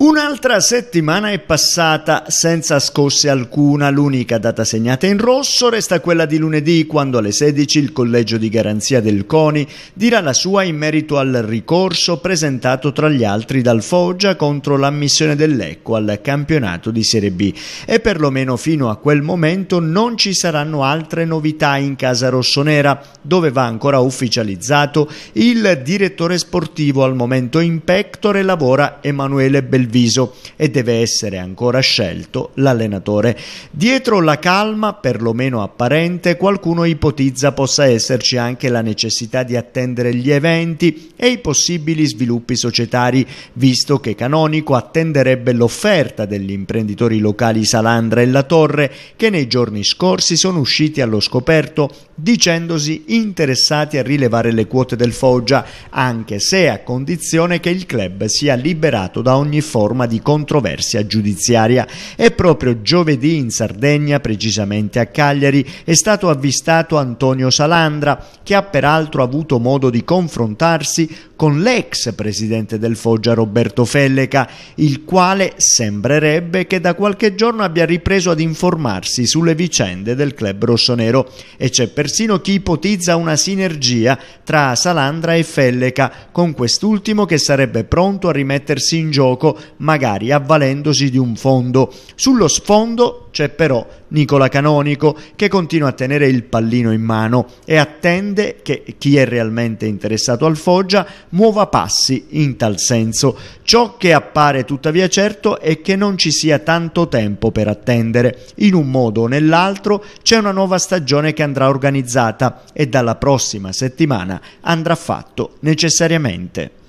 Un'altra settimana è passata senza scosse alcuna, l'unica data segnata in rosso resta quella di lunedì quando alle 16 il collegio di garanzia del CONI dirà la sua in merito al ricorso presentato tra gli altri dal Foggia contro l'ammissione dell'Ecco al campionato di Serie B e perlomeno fino a quel momento non ci saranno altre novità in casa rossonera dove va ancora ufficializzato il direttore sportivo al momento in pectore lavora Emanuele Belvini viso e deve essere ancora scelto l'allenatore. Dietro la calma, perlomeno apparente, qualcuno ipotizza possa esserci anche la necessità di attendere gli eventi e i possibili sviluppi societari, visto che Canonico attenderebbe l'offerta degli imprenditori locali Salandra e La Torre, che nei giorni scorsi sono usciti allo scoperto dicendosi interessati a rilevare le quote del Foggia, anche se a condizione che il club sia liberato da ogni forma forma di controversia giudiziaria. E proprio giovedì in Sardegna, precisamente a Cagliari, è stato avvistato Antonio Salandra, che ha peraltro avuto modo di confrontarsi con l'ex presidente del Foggia Roberto Felleca, il quale sembrerebbe che da qualche giorno abbia ripreso ad informarsi sulle vicende del club rossonero e c'è persino chi ipotizza una sinergia tra Salandra e Felleca, con quest'ultimo che sarebbe pronto a rimettersi in gioco magari avvalendosi di un fondo. Sullo sfondo c'è però Nicola Canonico che continua a tenere il pallino in mano e attende che chi è realmente interessato al Foggia muova passi in tal senso. Ciò che appare tuttavia certo è che non ci sia tanto tempo per attendere. In un modo o nell'altro c'è una nuova stagione che andrà organizzata e dalla prossima settimana andrà fatto necessariamente.